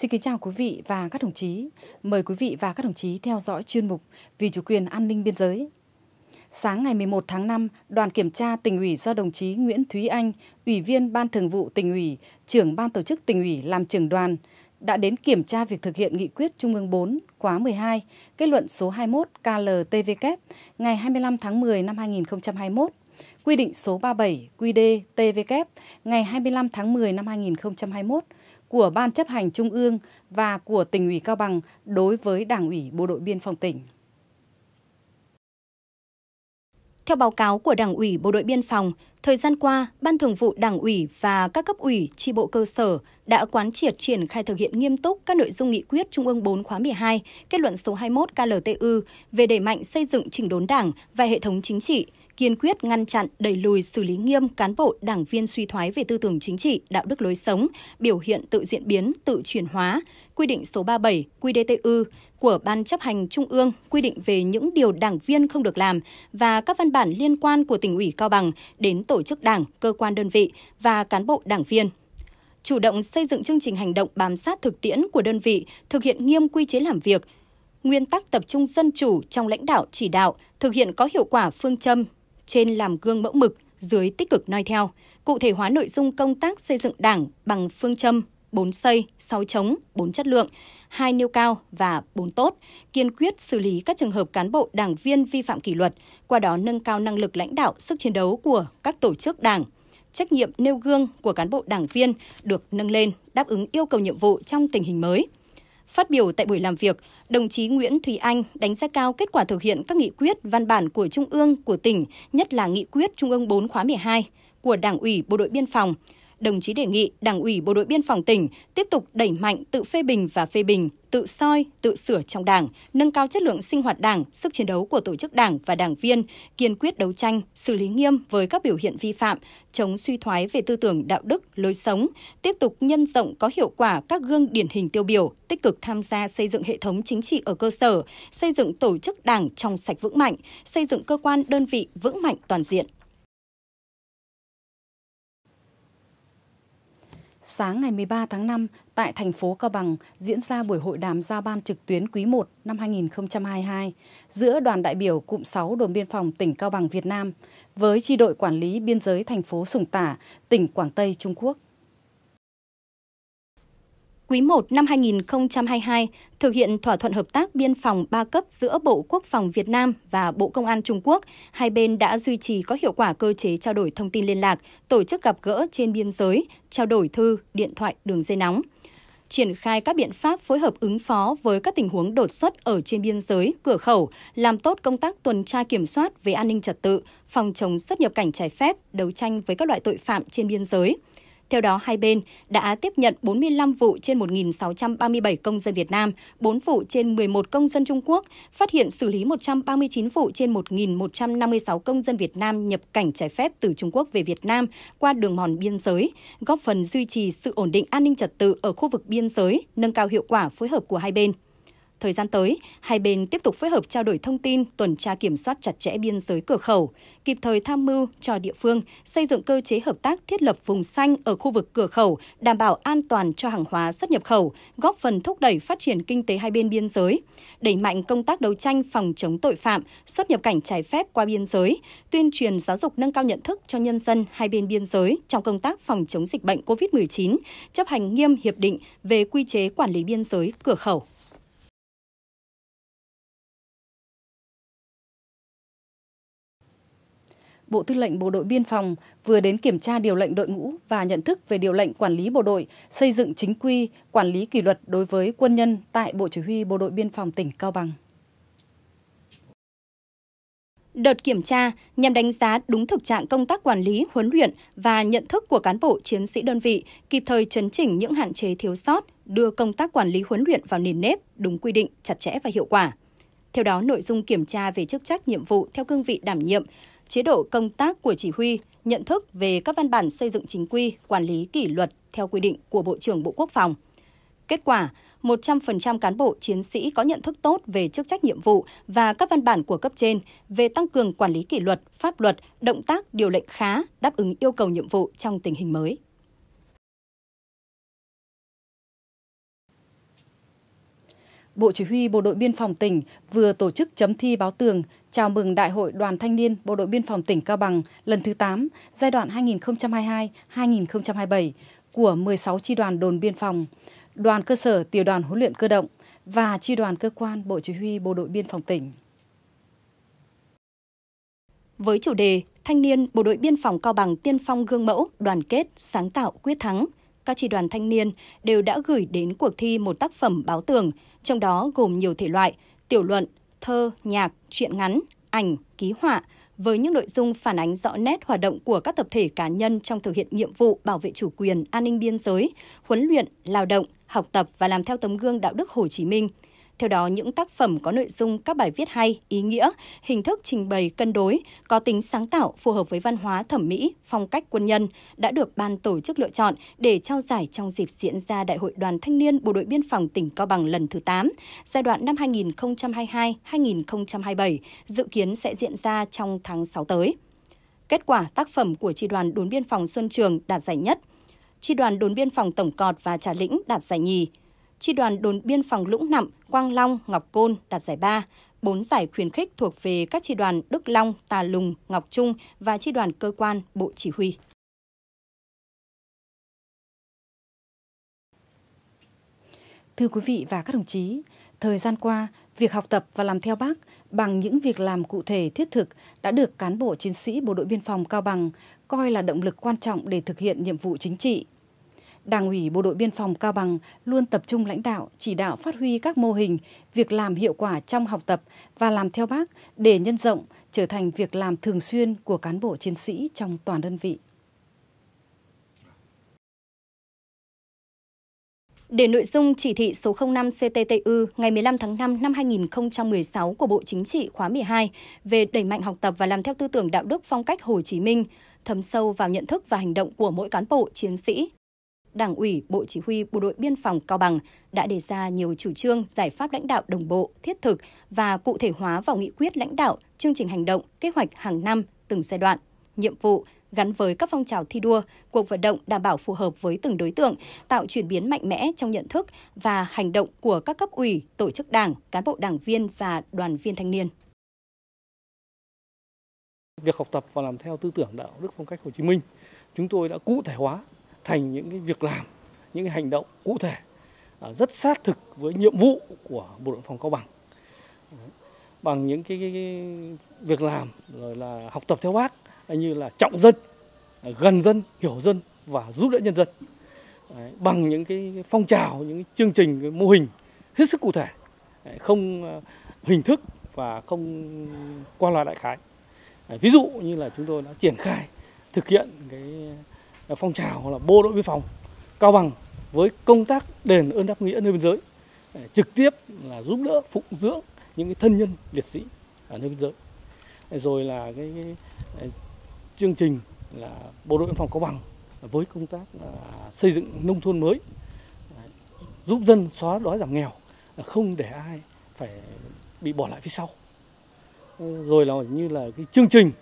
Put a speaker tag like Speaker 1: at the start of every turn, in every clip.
Speaker 1: Xin kính chào quý vị và các đồng chí. Mời quý vị và các đồng chí theo dõi chuyên mục Vì chủ quyền an ninh biên giới. Sáng ngày 11 tháng 5, đoàn kiểm tra tỉnh ủy do đồng chí Nguyễn Thúy Anh, Ủy viên Ban Thường vụ tỉnh ủy, trưởng Ban Tổ chức tỉnh ủy làm trưởng đoàn, đã đến kiểm tra việc thực hiện nghị quyết Trung ương 4 khóa 12, kết luận số 21 KLTVK ngày 25 tháng 10 năm 2021 quy định số 37 QĐ-TVK ngày 25 tháng 10 năm 2021 của Ban chấp hành Trung ương và của tỉnh ủy Cao Bằng đối với Đảng ủy Bộ đội Biên phòng tỉnh. Theo báo cáo
Speaker 2: của Đảng ủy Bộ đội Biên phòng, thời gian qua, Ban Thường vụ Đảng ủy và các cấp ủy, tri bộ cơ sở đã quán triệt triển khai thực hiện nghiêm túc các nội dung nghị quyết Trung ương 4 khóa 12, kết luận số 21 KLTU về đẩy mạnh xây dựng chỉnh đốn Đảng và hệ thống chính trị – kiên quyết ngăn chặn, đẩy lùi xử lý nghiêm cán bộ, đảng viên suy thoái về tư tưởng chính trị, đạo đức lối sống, biểu hiện tự diễn biến, tự chuyển hóa, quy định số 37 QĐTU của Ban chấp hành Trung ương quy định về những điều đảng viên không được làm và các văn bản liên quan của tỉnh ủy Cao Bằng đến tổ chức đảng, cơ quan đơn vị và cán bộ đảng viên chủ động xây dựng chương trình hành động bám sát thực tiễn của đơn vị, thực hiện nghiêm quy chế làm việc, nguyên tắc tập trung dân chủ trong lãnh đạo chỉ đạo, thực hiện có hiệu quả phương châm trên làm gương mẫu mực, dưới tích cực noi theo, cụ thể hóa nội dung công tác xây dựng đảng bằng phương châm 4 xây, 6 chống, 4 chất lượng, 2 nêu cao và 4 tốt, kiên quyết xử lý các trường hợp cán bộ đảng viên vi phạm kỷ luật, qua đó nâng cao năng lực lãnh đạo, sức chiến đấu của các tổ chức đảng. Trách nhiệm nêu gương của cán bộ đảng viên được nâng lên, đáp ứng yêu cầu nhiệm vụ trong tình hình mới – Phát biểu tại buổi làm việc, đồng chí Nguyễn Thùy Anh đánh giá cao kết quả thực hiện các nghị quyết, văn bản của Trung ương, của tỉnh, nhất là nghị quyết Trung ương 4 khóa 12 của Đảng ủy Bộ đội Biên phòng – đồng chí đề nghị Đảng ủy Bộ đội Biên phòng tỉnh tiếp tục đẩy mạnh tự phê bình và phê bình, tự soi, tự sửa trong Đảng, nâng cao chất lượng sinh hoạt Đảng, sức chiến đấu của tổ chức Đảng và đảng viên, kiên quyết đấu tranh, xử lý nghiêm với các biểu hiện vi phạm, chống suy thoái về tư tưởng đạo đức, lối sống, tiếp tục nhân rộng có hiệu quả các gương điển hình tiêu biểu, tích cực tham gia xây dựng hệ thống chính trị ở cơ sở, xây dựng tổ chức Đảng trong sạch vững mạnh, xây dựng cơ quan đơn vị vững mạnh toàn diện.
Speaker 1: sáng ngày 13 tháng 5 tại thành phố Cao Bằng diễn ra buổi hội đàm giao ban trực tuyến quý 1 năm 2022 giữa đoàn đại biểu cụm 6 đồn biên phòng tỉnh Cao Bằng Việt Nam với chi đội quản lý biên giới thành phố Sùng Tả, tỉnh Quảng Tây Trung Quốc. Quý 1 năm
Speaker 2: 2022, thực hiện thỏa thuận hợp tác biên phòng ba cấp giữa Bộ Quốc phòng Việt Nam và Bộ Công an Trung Quốc, hai bên đã duy trì có hiệu quả cơ chế trao đổi thông tin liên lạc, tổ chức gặp gỡ trên biên giới, trao đổi thư, điện thoại, đường dây nóng triển khai các biện pháp phối hợp ứng phó với các tình huống đột xuất ở trên biên giới, cửa khẩu, làm tốt công tác tuần tra kiểm soát về an ninh trật tự, phòng chống xuất nhập cảnh trái phép, đấu tranh với các loại tội phạm trên biên giới – theo đó, hai bên đã tiếp nhận 45 vụ trên 1.637 công dân Việt Nam, 4 vụ trên 11 công dân Trung Quốc, phát hiện xử lý 139 vụ trên 1.156 công dân Việt Nam nhập cảnh trái phép từ Trung Quốc về Việt Nam qua đường mòn biên giới, góp phần duy trì sự ổn định an ninh trật tự ở khu vực biên giới, nâng cao hiệu quả phối hợp của hai bên. Thời gian tới, hai bên tiếp tục phối hợp trao đổi thông tin, tuần tra kiểm soát chặt chẽ biên giới cửa khẩu, kịp thời tham mưu cho địa phương xây dựng cơ chế hợp tác thiết lập vùng xanh ở khu vực cửa khẩu, đảm bảo an toàn cho hàng hóa xuất nhập khẩu, góp phần thúc đẩy phát triển kinh tế hai bên biên giới, đẩy mạnh công tác đấu tranh phòng chống tội phạm xuất nhập cảnh trái phép qua biên giới, tuyên truyền giáo dục nâng cao nhận thức cho nhân dân hai bên biên giới trong công tác phòng chống dịch bệnh COVID-19, chấp hành nghiêm hiệp định về quy chế quản
Speaker 1: lý biên giới cửa khẩu. Bộ Tư lệnh Bộ đội Biên phòng vừa đến kiểm tra điều lệnh đội ngũ và nhận thức về điều lệnh quản lý bộ đội, xây dựng chính quy, quản lý kỷ luật đối với quân nhân tại Bộ Chỉ huy Bộ đội Biên phòng tỉnh Cao Bằng. Đợt kiểm
Speaker 2: tra nhằm đánh giá đúng thực trạng công tác quản lý, huấn luyện và nhận thức của cán bộ chiến sĩ đơn vị, kịp thời chấn chỉnh những hạn chế thiếu sót, đưa công tác quản lý huấn luyện vào nền nếp, đúng quy định, chặt chẽ và hiệu quả. Theo đó, nội dung kiểm tra về chức trách nhiệm vụ theo cương vị đảm nhiệm, chế độ công tác của chỉ huy, nhận thức về các văn bản xây dựng chính quy, quản lý kỷ luật theo quy định của Bộ trưởng Bộ Quốc phòng. Kết quả, 100% cán bộ chiến sĩ có nhận thức tốt về chức trách nhiệm vụ và các văn bản của cấp trên về tăng cường quản lý kỷ luật, pháp luật, động tác điều lệnh khá đáp ứng yêu cầu nhiệm
Speaker 1: vụ trong tình hình mới. Bộ Chỉ huy Bộ đội Biên phòng tỉnh vừa tổ chức chấm thi báo tường chào mừng Đại hội Đoàn Thanh niên Bộ đội Biên phòng tỉnh Cao Bằng lần thứ 8 giai đoạn 2022-2027 của 16 chi đoàn đồn biên phòng, đoàn cơ sở tiểu đoàn huấn luyện cơ động và chi đoàn cơ quan Bộ Chỉ huy Bộ đội Biên phòng tỉnh.
Speaker 2: Với chủ đề Thanh niên Bộ đội Biên phòng
Speaker 1: Cao Bằng tiên phong gương
Speaker 2: mẫu, đoàn kết, sáng tạo, quyết thắng – các tri đoàn thanh niên đều đã gửi đến cuộc thi một tác phẩm báo tường, trong đó gồm nhiều thể loại, tiểu luận, thơ, nhạc, truyện ngắn, ảnh, ký họa, với những nội dung phản ánh rõ nét hoạt động của các tập thể cá nhân trong thực hiện nhiệm vụ bảo vệ chủ quyền, an ninh biên giới, huấn luyện, lao động, học tập và làm theo tấm gương đạo đức Hồ Chí Minh – theo đó, những tác phẩm có nội dung các bài viết hay, ý nghĩa, hình thức trình bày cân đối, có tính sáng tạo phù hợp với văn hóa thẩm mỹ, phong cách quân nhân đã được ban tổ chức lựa chọn để trao giải trong dịp diễn ra Đại hội Đoàn Thanh niên Bộ đội Biên phòng tỉnh Cao Bằng lần thứ 8, giai đoạn năm 2022-2027, dự kiến sẽ diễn ra trong tháng 6 tới. Kết quả tác phẩm của Tri đoàn đồn biên phòng Xuân Trường đạt giải nhất, Tri đoàn đồn biên phòng Tổng Cọt và Trà Lĩnh đạt giải nhì, Chi đoàn đồn biên phòng Lũng Nặng, Quang Long, Ngọc Côn đạt giải 3. 4 giải khuyến khích thuộc về các chi đoàn Đức Long, Tà Lùng, Ngọc Trung và chi đoàn cơ quan Bộ Chỉ huy.
Speaker 1: Thưa quý vị và các đồng chí, thời gian qua, việc học tập và làm theo bác bằng những việc làm cụ thể thiết thực đã được cán bộ chiến sĩ Bộ đội Biên phòng Cao Bằng coi là động lực quan trọng để thực hiện nhiệm vụ chính trị. Đảng ủy Bộ đội Biên phòng Cao Bằng luôn tập trung lãnh đạo, chỉ đạo phát huy các mô hình, việc làm hiệu quả trong học tập và làm theo bác để nhân rộng, trở thành việc làm thường xuyên của cán bộ chiến sĩ trong toàn đơn vị. Để nội dung chỉ thị
Speaker 2: số 05 CTTU ngày 15 tháng 5 năm 2016 của Bộ Chính trị khóa 12 về đẩy mạnh học tập và làm theo tư tưởng đạo đức phong cách Hồ Chí Minh, thấm sâu vào nhận thức và hành động của mỗi cán bộ, chiến sĩ, Đảng ủy Bộ Chỉ huy Bộ đội Biên phòng Cao Bằng đã đề ra nhiều chủ trương, giải pháp lãnh đạo đồng bộ, thiết thực và cụ thể hóa vào nghị quyết lãnh đạo, chương trình hành động, kế hoạch hàng năm, từng giai đoạn, nhiệm vụ, gắn với các phong trào thi đua, cuộc vận động đảm bảo phù hợp với từng đối tượng, tạo chuyển biến mạnh mẽ trong nhận thức và hành động của các cấp ủy, tổ chức đảng, cán bộ đảng viên và đoàn viên thanh niên.
Speaker 3: Việc học tập và làm theo tư tưởng đạo đức phong cách Hồ Chí Minh, chúng tôi đã cụ thể hóa thành những cái việc làm, những cái hành động cụ thể à, rất sát thực với nhiệm vụ của Bộ đội phòng Cao Bằng. Bằng những cái, cái, cái việc làm rồi là học tập theo bác như là trọng dân, à, gần dân, hiểu dân và giúp đỡ nhân dân. Đấy, bằng những cái phong trào, những cái chương trình, cái mô hình hết sức cụ thể, Đấy, à, không hình thức và không qua loa đại khái. Ví dụ như là chúng tôi đã triển khai thực hiện cái phong trào là bộ đội biên phòng Cao Bằng với công tác đền ơn đáp nghĩa nơi biên giới trực tiếp là giúp đỡ phụng dưỡng những cái thân nhân liệt sĩ ở nơi biên giới rồi là cái, cái chương trình là bộ đội biên phòng Cao Bằng với công tác xây dựng nông thôn mới à, giúp dân xóa đói giảm nghèo à, không để ai phải bị bỏ lại phía sau ờ, rồi là như là cái chương trình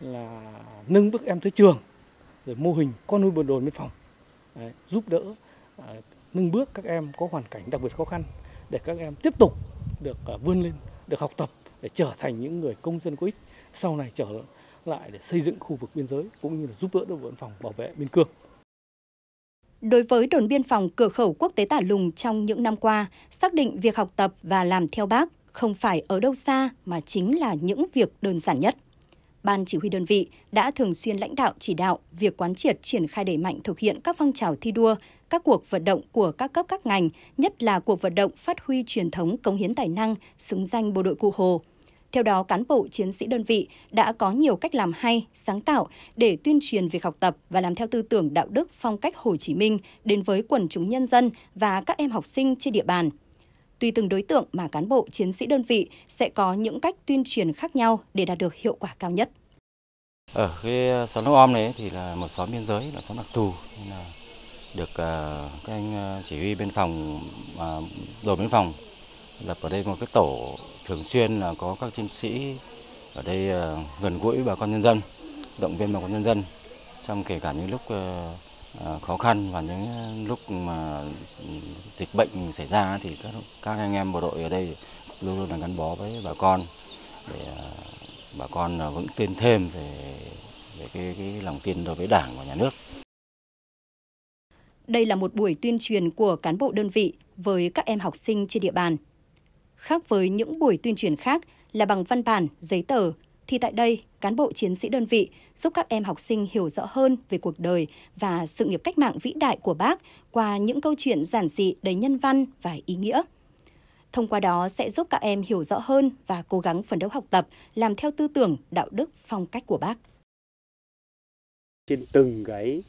Speaker 3: là nâng bước em tới trường rồi mô hình con nuôi bộ đội biên phòng đấy, giúp đỡ à, nâng bước các em có hoàn cảnh đặc biệt khó khăn để các em tiếp tục được à, vươn lên, được học tập để trở thành những người công dân có ích sau này trở lại để xây dựng khu vực biên giới cũng như là giúp đỡ đội biên phòng bảo vệ biên cương.
Speaker 2: Đối với đồn biên phòng cửa khẩu quốc tế Tả Lùng trong những năm qua, xác định việc học tập và làm theo bác không phải ở đâu xa mà chính là những việc đơn giản nhất. Ban chỉ huy đơn vị đã thường xuyên lãnh đạo chỉ đạo việc quán triệt triển khai đẩy mạnh thực hiện các phong trào thi đua, các cuộc vận động của các cấp các ngành, nhất là cuộc vận động phát huy truyền thống cống hiến tài năng, xứng danh bộ đội cụ Hồ. Theo đó, cán bộ chiến sĩ đơn vị đã có nhiều cách làm hay, sáng tạo để tuyên truyền việc học tập và làm theo tư tưởng đạo đức phong cách Hồ Chí Minh đến với quần chúng nhân dân và các em học sinh trên địa bàn – tùy từng đối tượng mà cán bộ chiến sĩ đơn vị sẽ có những cách tuyên truyền khác nhau để đạt được hiệu quả cao nhất.
Speaker 3: Ở cái xóm Long Om này thì là một xóm biên giới, là xóm đặc thù nên là được à, các anh à, chỉ huy biên phòng à, đồn biên phòng lập ở đây một cái tổ thường xuyên là có các chiến sĩ ở đây gần gũi bà con nhân dân, động viên bà con nhân dân trong kể cả những lúc Ờ, khó khăn và những ờ, lúc mà dịch bệnh xảy ra thì các các anh em bộ đội ở đây luôn luôn là gắn bó với bà con để ờ, bà con vững tin thêm về về cái, cái lòng tin đối với đảng và nhà nước.
Speaker 2: Đây là một buổi tuyên truyền của cán bộ đơn vị với các em học sinh trên địa bàn. Khác với những buổi tuyên truyền khác là bằng văn bản, giấy tờ thì tại đây, cán bộ chiến sĩ đơn vị giúp các em học sinh hiểu rõ hơn về cuộc đời và sự nghiệp cách mạng vĩ đại của bác qua những câu chuyện giản dị đầy nhân văn và ý nghĩa. Thông qua đó sẽ giúp các em hiểu rõ hơn và cố gắng phấn đấu học tập, làm theo tư tưởng, đạo đức, phong cách của bác.
Speaker 4: Trên từng cái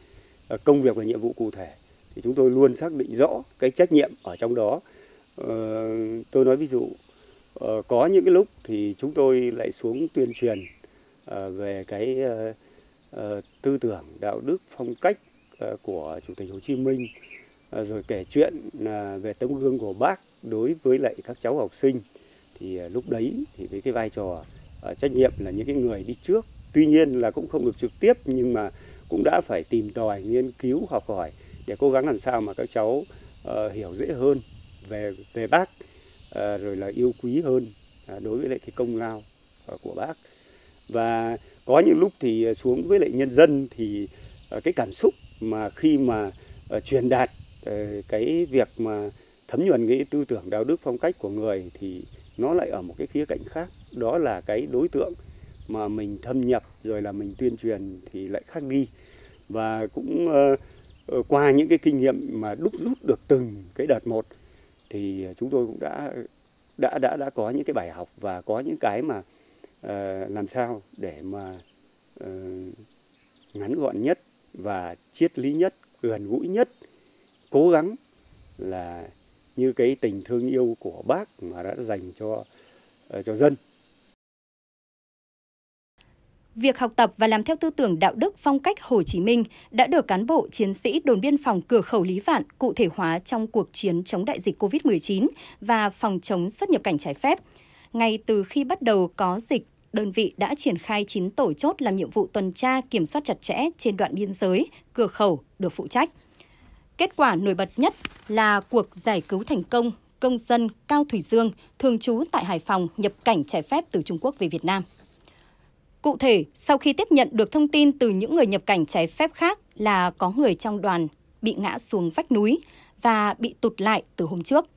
Speaker 4: ờ, công việc và nhiệm vụ cụ thể thì chúng tôi luôn xác định rõ cái trách nhiệm ở trong đó. Ờ, tôi nói ví dụ Ờ, có những cái lúc thì chúng tôi lại xuống tuyên truyền ờ, về cái ờ, tư tưởng đạo đức phong cách của chủ tịch hồ chí minh rồi kể chuyện về tấm gương của bác đối với lại các cháu học sinh thì lúc đấy thì với cái vai trò trách nhiệm là những cái người đi trước tuy nhiên là cũng không được trực tiếp nhưng mà cũng đã phải tìm tòi nghiên cứu học hỏi để cố gắng làm sao mà các cháu uh, hiểu dễ hơn về về bác Ờ, rồi là yêu quý hơn à, đối với lại cái công lao ờ, của bác và có những lúc thì ờ, xuống với lại nhân dân thì cái cảm xúc mà khi mà truyền đạt cái việc mà thấm nhuần cái tư tưởng đạo đức phong cách của người thì nó lại ở một cái khía cạnh khác đó là cái đối tượng mà mình thâm nhập rồi là mình tuyên truyền thì lại khác đi và cũng qua những cái kinh nghiệm mà đúc rút được từng cái đợt một thì chúng tôi cũng đã đã đã đã có những cái bài học và có những cái mà uh, làm sao để mà uh, ngắn gọn nhất và triết lý nhất gần gũi nhất cố gắng là như cái tình thương yêu của bác mà đã dành cho uh, cho dân
Speaker 2: Việc học tập và làm theo tư tưởng đạo đức phong cách Hồ Chí Minh đã được cán bộ chiến sĩ đồn biên phòng cửa khẩu Lý Vạn cụ thể hóa trong cuộc chiến chống đại dịch COVID-19 và phòng chống xuất nhập cảnh trái phép. Ngay từ khi bắt đầu có dịch, đơn vị đã triển khai 9 tổ chốt làm nhiệm vụ tuần tra kiểm soát chặt chẽ trên đoạn biên giới, cửa khẩu được phụ trách. Kết quả nổi bật nhất là cuộc giải cứu thành công công dân Cao Thủy Dương, thường trú tại Hải Phòng, nhập cảnh trái phép từ Trung Quốc về Việt Nam. Cụ thể, sau khi tiếp nhận được thông tin từ những người nhập cảnh trái phép khác là có người trong đoàn bị ngã xuống vách núi và bị tụt lại từ hôm trước.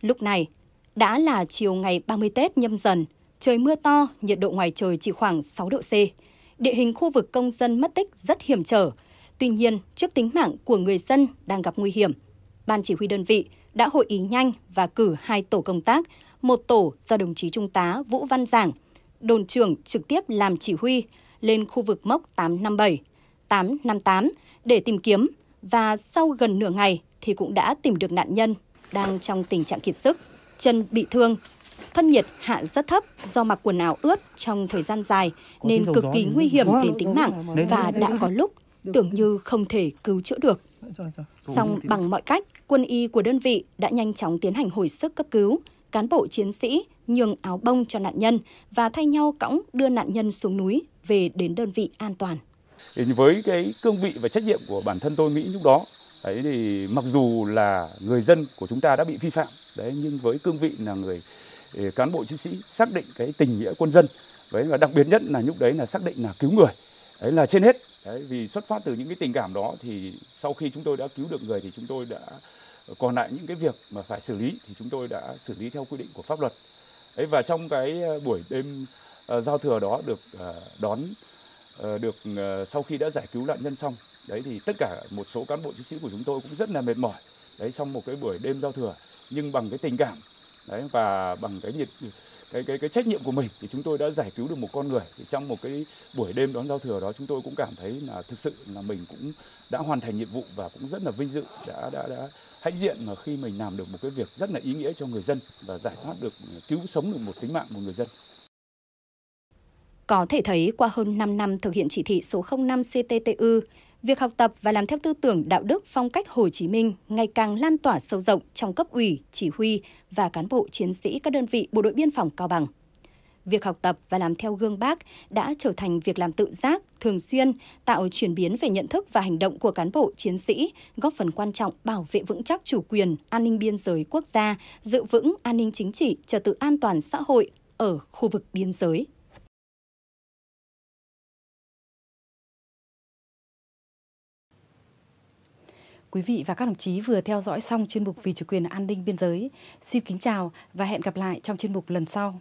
Speaker 2: Lúc này, đã là chiều ngày 30 Tết nhâm dần, trời mưa to, nhiệt độ ngoài trời chỉ khoảng 6 độ C. Địa hình khu vực công dân mất tích rất hiểm trở. Tuy nhiên, trước tính mạng của người dân đang gặp nguy hiểm, Ban chỉ huy đơn vị đã hội ý nhanh và cử hai tổ công tác, một tổ do đồng chí Trung tá Vũ Văn Giảng – đồn trưởng trực tiếp làm chỉ huy lên khu vực mốc 857, 858 để tìm kiếm và sau gần nửa ngày thì cũng đã tìm được nạn nhân đang trong tình trạng kiệt sức, chân bị thương, thân nhiệt hạ rất thấp do mặc quần áo ướt trong thời gian dài nên cực kỳ nguy hiểm đến tính mạng và đã có lúc tưởng như không thể cứu chữa được. Song bằng mọi cách, quân y của đơn vị đã nhanh chóng tiến hành hồi sức cấp cứu, cán bộ chiến sĩ nhường áo bông cho nạn nhân và thay nhau cõng đưa nạn nhân xuống núi về đến đơn vị an toàn.
Speaker 5: Với cái cương vị và trách nhiệm của bản thân tôi nghĩ lúc đó, đấy thì mặc dù là người dân của chúng ta đã bị vi phạm, đấy nhưng với cương vị là người ừ, cán bộ chiến sĩ xác định cái tình nghĩa quân dân, đấy và đặc biệt nhất là lúc đấy là xác định là cứu người, đấy là trên hết. Đấy, vì xuất phát từ những cái tình cảm đó thì sau khi chúng tôi đã cứu được người thì chúng tôi đã còn lại những cái việc mà phải xử lý thì chúng tôi đã xử lý theo quy định của pháp luật ấy và trong cái ờ, buổi đêm ờ, giao thừa đó được ờ, đón được sau khi đã giải cứu nạn nhân xong đấy thì tất cả một số cán bộ chiến sĩ của chúng tôi cũng rất là mệt mỏi đấy xong một cái buổi đêm giao thừa nhưng bằng cái tình cảm đấy và bằng cái nhiệt cái cái cái trách nhiệm của mình thì chúng tôi đã giải cứu được một con người thì trong một cái buổi đêm đón giao thừa đó chúng tôi cũng cảm thấy là thực sự là mình cũng đã hoàn thành nhiệm vụ và cũng rất là vinh dự đã đã đã hãnh diện mà khi mình làm được một cái việc rất là ý nghĩa cho người dân và giải thoát được ừ, cứu sống được một tính mạng của người dân.
Speaker 2: Có thể thấy qua hơn 5 năm thực hiện chỉ thị số 05 CTTU việc học tập và làm theo tư tưởng đạo đức phong cách Hồ Chí Minh ngày càng lan tỏa sâu rộng trong cấp ủy, chỉ huy và cán bộ chiến sĩ các đơn vị bộ đội biên phòng Cao Bằng. Việc học tập và làm theo gương bác đã trở thành việc làm tự giác, thường xuyên, tạo chuyển biến về nhận thức và hành động của cán bộ chiến sĩ, góp phần quan trọng bảo vệ vững chắc chủ quyền, an ninh biên giới quốc gia,
Speaker 1: giữ vững an ninh chính trị, trật tự an toàn xã hội ở khu vực biên giới. Quý vị và các đồng chí vừa theo dõi xong chuyên mục Vì chủ quyền an ninh biên giới. Xin kính chào và hẹn gặp lại trong chuyên mục lần sau.